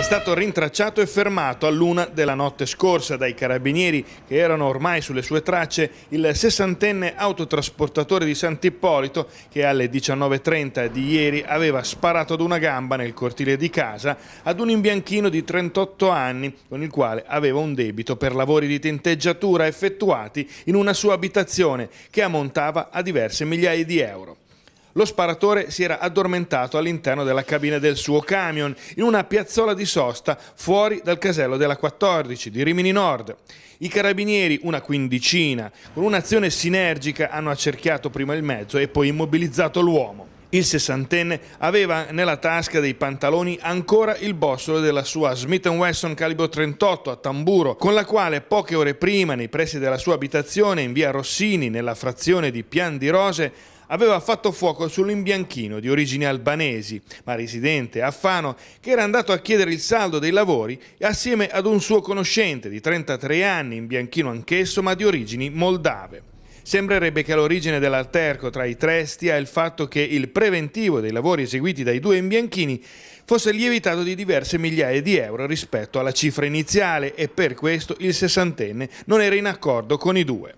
è stato rintracciato e fermato a luna della notte scorsa dai carabinieri che erano ormai sulle sue tracce il sessantenne autotrasportatore di Sant'Ippolito che alle 19.30 di ieri aveva sparato ad una gamba nel cortile di casa ad un imbianchino di 38 anni con il quale aveva un debito per lavori di tinteggiatura effettuati in una sua abitazione che ammontava a diverse migliaia di euro. Lo sparatore si era addormentato all'interno della cabina del suo camion, in una piazzola di sosta fuori dal casello della 14 di Rimini Nord. I carabinieri, una quindicina, con un'azione sinergica hanno accerchiato prima il mezzo e poi immobilizzato l'uomo. Il sessantenne aveva nella tasca dei pantaloni ancora il bossolo della sua Smith Wesson calibro 38 a tamburo, con la quale poche ore prima, nei pressi della sua abitazione in via Rossini, nella frazione di Pian di Rose, aveva fatto fuoco sull'imbianchino di origini albanesi, ma residente a Fano, che era andato a chiedere il saldo dei lavori assieme ad un suo conoscente di 33 anni, imbianchino anch'esso, ma di origini moldave. Sembrerebbe che l'origine dell'alterco tra i tre stia il fatto che il preventivo dei lavori eseguiti dai due imbianchini fosse lievitato di diverse migliaia di euro rispetto alla cifra iniziale e per questo il sessantenne non era in accordo con i due.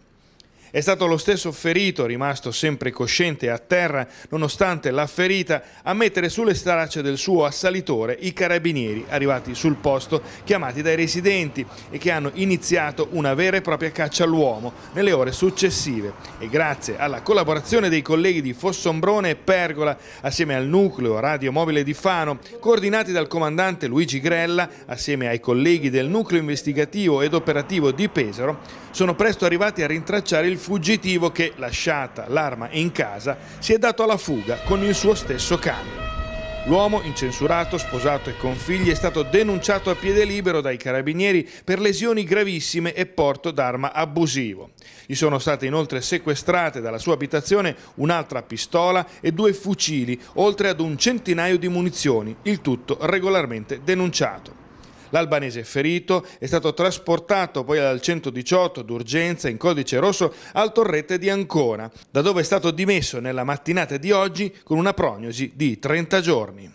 È stato lo stesso ferito, rimasto sempre cosciente a terra, nonostante la ferita, a mettere sulle stracce del suo assalitore i carabinieri arrivati sul posto, chiamati dai residenti e che hanno iniziato una vera e propria caccia all'uomo nelle ore successive. E grazie alla collaborazione dei colleghi di Fossombrone e Pergola, assieme al nucleo radiomobile di Fano, coordinati dal comandante Luigi Grella, assieme ai colleghi del nucleo investigativo ed operativo di Pesaro, sono presto arrivati a rintracciare il fuggitivo che, lasciata l'arma in casa, si è dato alla fuga con il suo stesso cane. L'uomo, incensurato, sposato e con figli, è stato denunciato a piede libero dai carabinieri per lesioni gravissime e porto d'arma abusivo. Gli sono state inoltre sequestrate dalla sua abitazione un'altra pistola e due fucili, oltre ad un centinaio di munizioni, il tutto regolarmente denunciato. L'albanese è ferito, è stato trasportato poi al 118 d'urgenza in codice rosso al torrette di Ancona, da dove è stato dimesso nella mattinata di oggi con una prognosi di 30 giorni.